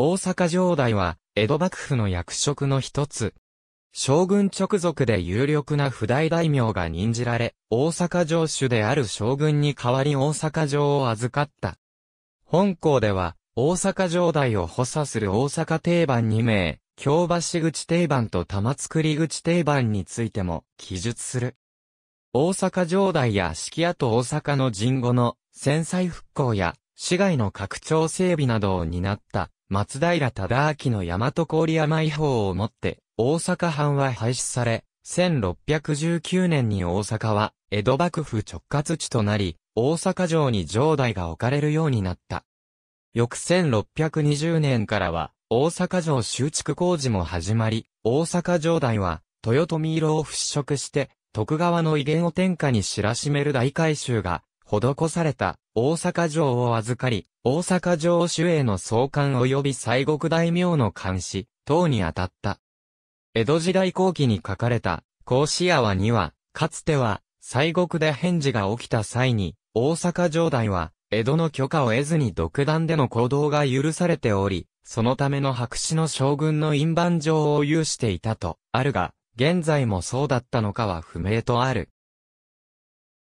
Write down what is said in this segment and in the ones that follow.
大阪城代は、江戸幕府の役職の一つ。将軍直属で有力な不代大名が任じられ、大阪城主である将軍に代わり大阪城を預かった。本校では、大阪城代を補佐する大阪定番2名、京橋口定番と玉造口定番についても記述する。大阪城代や四季跡大阪の人後の戦災復興や市街の拡張整備などを担った松平忠明の大和郡山違法をもって、大阪藩は廃止され、1619年に大阪は、江戸幕府直轄地となり、大阪城に城代が置かれるようになった。翌1620年からは、大阪城修築工事も始まり、大阪城代は、豊臣色を払拭して、徳川の威厳を天下に知らしめる大改修が施された大阪城を預かり、大阪城主への創刊及び西国大名の監視等に当たった。江戸時代後期に書かれた、甲子屋はには、かつては、西国で返事が起きた際に、大阪城代は、江戸の許可を得ずに独断での行動が許されており、そのための白紙の将軍の印判状を有していたと、あるが、現在もそうだったのかは不明とある。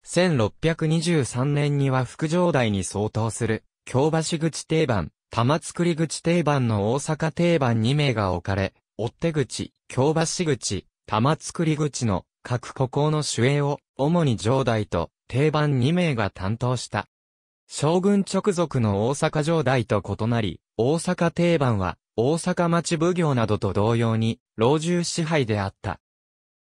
1623年には副城代に相当する、京橋口定番、玉造口定番の大阪定番2名が置かれ、追手口、京橋口、玉造口の各孤高の守衛を、主に城代と定番2名が担当した。将軍直属の大阪城代と異なり、大阪定番は、大阪町奉行などと同様に、老中支配であった。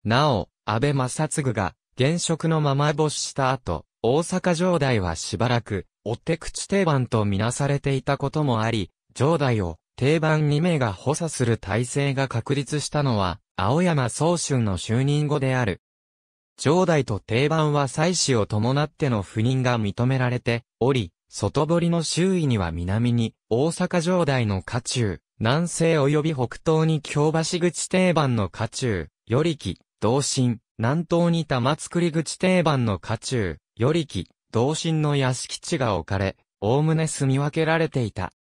なお、安倍正嗣が、現職のまま没した後、大阪城代はしばらく、追手口定番とみなされていたこともあり、城代を定番2名が補佐する体制が確立したのは、青山総春の就任後である。城代と定番は妻子を伴っての不任が認められており、外堀の周囲には南に、大阪城代の家中、南西及び北東に京橋口定番の家中、よりき、同心、南東に玉造口定番の家中、よりき、同心の屋敷地が置かれ、おおむね住み分けられていた。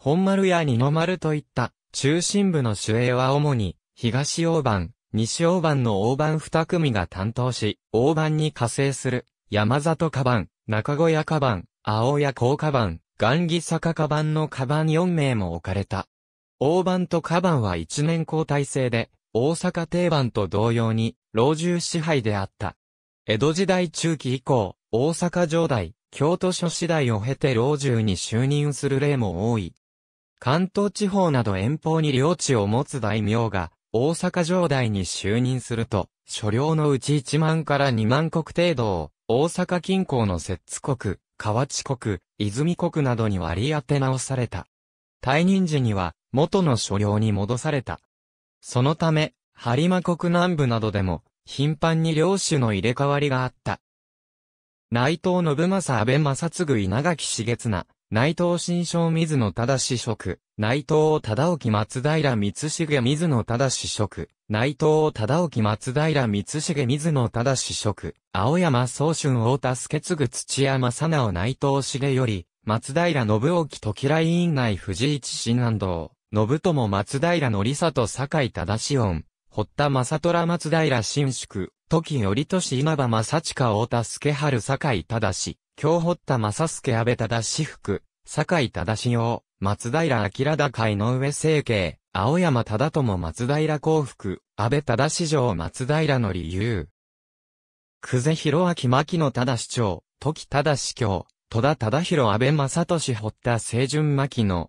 本丸や二の丸といった、中心部の守衛は主に、東大番、西大番の大番二組が担当し、大番に加勢する、山里カバン、中小屋カバン、青屋高カバン、雁木坂カバンのカバン4名も置かれた。大番とカバンは一年交代制で、大阪定番と同様に、老中支配であった。江戸時代中期以降、大阪城代、京都諸市代を経て老中に就任する例も多い。関東地方など遠方に領地を持つ大名が、大阪城代に就任すると、所領のうち1万から2万国程度を、大阪近郊の摂津国、河内国、泉国などに割り当て直された。退任時には、元の所領に戻された。そのため、ハリマ国南部などでも、頻繁に領主の入れ替わりがあった。内藤信正安倍正嗣稲垣茂綱、内藤新章水野忠子職、内藤忠興松平光重水野忠子職、内藤忠興松平光重水野忠子職、青山宗春を田助継土屋正直内藤茂より、松平信興時来院内藤一新安藤。信友松平の里里坂井忠志音、堀田正虎松平新宿、時頼利稲葉正親太田助春坂井忠志、京堀田正助安倍忠志福、坂井忠志陽、松平明高井上成慶、青山忠友松平幸福、安倍忠志城松平の理由。久世広明牧野忠市長、時忠市教、戸田忠弘安倍正俊堀田清純牧野、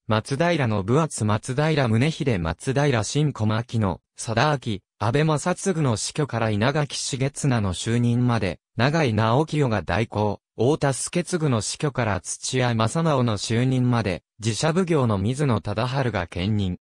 松平の分厚松平宗秀松平新小牧の、貞明、安倍正嗣の死去から稲垣重綱の就任まで、長井直清が代行、大田助継の死去から土屋正直の就任まで、自社奉行の水野忠春が兼任。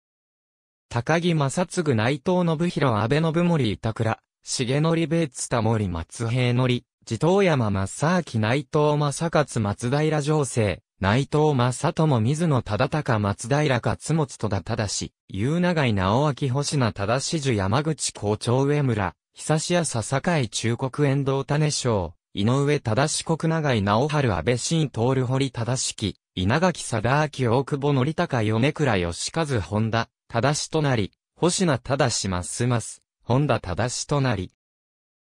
高木正嗣内藤信弘安倍信森板倉、重則別田森松平則、地頭山正明内藤正勝松平城勢、内藤正智水野忠敬松平か津本戸田忠し、夕長井直明星名忠志樹山口校長上村、久志屋笹海中国遠藤種賞、井上忠志国長井直春安倍晋徹堀忠志稲垣貞明大久保則高米倉義和本田、忠志となり、星名忠しますます、本田忠志となり。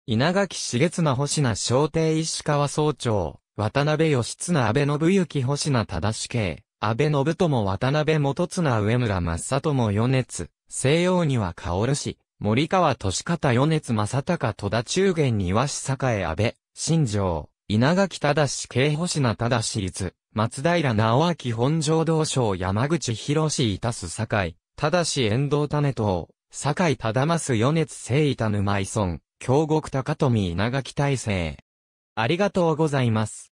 稲垣茂綱星名小帝石川総長。渡辺義綱安倍信行星名忠志慶、安倍信友渡辺元綱上村正友米津、西洋には薫氏、森川利方米津正隆戸田中元庭師栄安倍、新城、稲垣忠志慶星名忠志立、松平直明本城道省山口博士いたす堺、忠志遠藤種と、堺忠益米津聖板沼井村、京極高富稲垣大成。ありがとうございます。